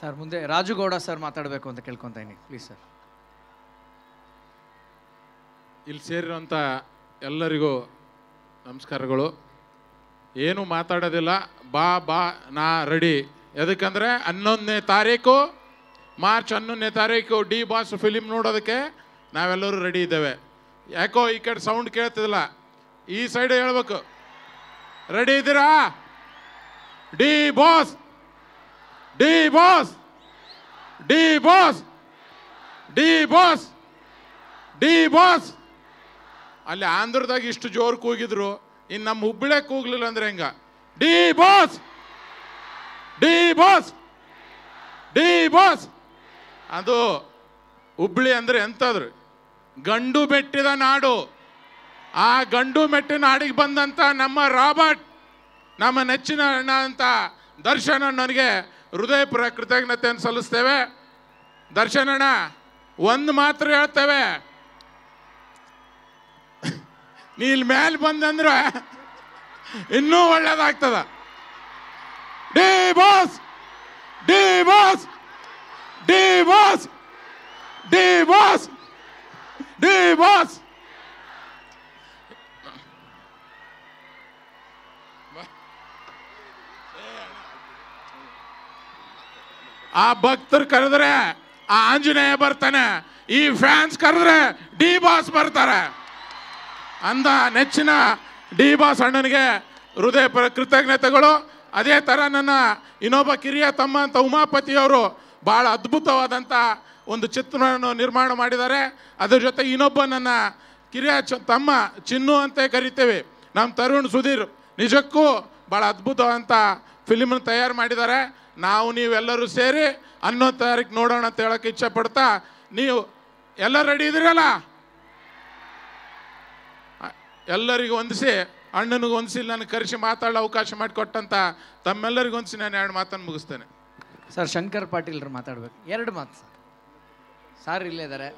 sir ಮುಂದೆ Raju Gowda sir ಮಾತಾಡಬೇಕು ಅಂತ ಕೇಳ್ಕೊತಾ ಇದ್ದೀನಿ ಪ್ಲೀಸ್ ಸರ್ ಇಲ್ಲಿ ಸೇರಿರೋಂಥ ಎಲ್ಲರಿಗೂ ನಮಸ್ಕಾರಗಳು ಏನು ಮಾತಾಡೋದಿಲ್ಲ ಬಾ ಬಾ ನಾ ರೆಡಿ ಯಾಕಂದರೆ ಹನ್ನೊಂದನೇ ತಾರೀಕು ಮಾರ್ಚ್ ಹನ್ನೊಂದನೇ ತಾರೀಕು ಡಿ ಬಾಸ್ ಫಿಲಿಮ್ ನೋಡೋದಕ್ಕೆ ನಾವೆಲ್ಲರೂ ರೆಡಿ ಇದ್ದೇವೆ ಯಾಕೋ ಈ ಕಡೆ ಸೌಂಡ್ ಕೇಳ್ತಿದಿಲ್ಲ ಈ ಸೈಡ್ ಹೇಳ್ಬೇಕು ರೆಡಿ ಇದ್ದೀರಾ D boss D boss D boss D boss D boss ಅಲ್ಲಿ ಆಂಧ್ರದಾಗ ಇಷ್ಟು ಜೋರು ಕೂಗಿದ್ರು ಇನ್ನು ನಮ್ಮ ಹುಬ್ಬಳ್ಳಿ ಕೂಗ್ಲಿಲ್ಲ ಅಂದ್ರೆ ಹೆಂಗ D boss D boss D boss ಅದು ಹುಬ್ಳಿ ಅಂದ್ರೆ ಎಂತಾದ್ರು ಗಂಡು ಬೆಟ್ಟಿದ ನಾಡು ಆ ಗಂಡು ಮೆಟ್ಟಿನ ಹಾಡಿಗೆ ಬಂದಂಥ ನಮ್ಮ ರಾಬರ್ಟ್ ನಮ್ಮ ನೆಚ್ಚಿನ ಅಣ್ಣ ಅಂತ ದರ್ಶನ ನನಗೆ ಹೃದಯಪುರ ಕೃತಜ್ಞತೆಯನ್ನು ಸಲ್ಲಿಸ್ತೇವೆ ದರ್ಶನಣ್ಣ ಒಂದು ಮಾತ್ರ ಹೇಳ್ತೇವೆ ನೀ ಇಲ್ಲಿ ಮೇಲೆ ಬಂದಂದ್ರೆ ಇನ್ನೂ ಒಳ್ಳೇದಾಗ್ತದ D boss D boss D boss D boss D boss ಆ ಭಕ್ತರು ಕರೆದ್ರೆ ಆ ಆಂಜನೇಯ ಬರ್ತಾನೆ ಈ ಫ್ಯಾನ್ಸ್ ಕರೆದ್ರೆ ಡಿ ಬಾಸ್ ಬರ್ತಾರೆ ಅಂದ ನೆಚ್ಚಿನ ಡಿ ಬಾಸ್ ಅಣ್ಣನಿಗೆ ಹೃದಯ ಕೃತಜ್ಞತೆಗಳು ಅದೇ ಥರ ನನ್ನ ಇನ್ನೊಬ್ಬ ಕಿರಿಯ ತಮ್ಮ ಅಂತ ಉಮಾಪತಿಯವರು ಭಾಳ ಅದ್ಭುತವಾದಂಥ ಒಂದು ಚಿತ್ರವನ್ನು ನಿರ್ಮಾಣ ಮಾಡಿದ್ದಾರೆ ಅದರ ಜೊತೆ ಇನ್ನೊಬ್ಬ ನನ್ನ ಕಿರಿಯ ಚ ತಮ್ಮ ಚಿನ್ನು ಅಂತ ಕರಿತೇವೆ ನಮ್ಮ ತರುಣ್ ಸುಧೀರ್ ನಿಜಕ್ಕೂ ಭಾಳ ಅದ್ಭುತವಾದಂಥ ಫಿಲಿಮನ್ನು ತಯಾರು ಮಾಡಿದ್ದಾರೆ ನಾವು ನೀವೆಲ್ಲರೂ ಸೇರಿ ಹನ್ನೊಂದು ತಾರೀಕು ನೋಡೋಣ ಅಂತ ಇಚ್ಛೆ ಪಡ್ತಾ ನೀವು ಎಲ್ಲ ರೆಡಿ ಇದ್ರಲ್ಲ ಎಲ್ಲರಿಗೂ ಹೊಂದಿಸಿ ಅಣ್ಣನಿಗೆ ಹೊಂದಿಸಿ ನನಗೆ ಕರೆಸಿ ಮಾತಾಡೋ ಅವಕಾಶ ಮಾಡಿಕೊಟ್ಟಂತ ತಮ್ಮೆಲ್ಲರಿಗೂ ಹೊಂದಿಸಿ ನಾನು ಎರಡು ಮಾತನ್ನು ಮುಗಿಸ್ತೇನೆ ಸರ್ ಶಂಕರ್ ಪಾಟೀಲ್ರು ಮಾತಾಡ್ಬೇಕು ಎರಡು ಮಾತು ಸರ್ ಸಾರ್ ಇಲ್ಲೇ ಇದ್ದಾರೆ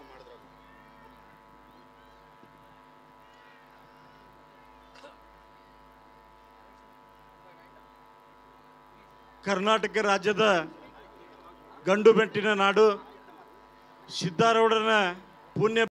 ಕರ್ನಾಟಕ ರಾಜ್ಯದ ಗಂಡು ಬೆಟ್ಟಿನ ನಾಡು ಸಿದ್ದಾರೂಢನ ಪುಣ್ಯ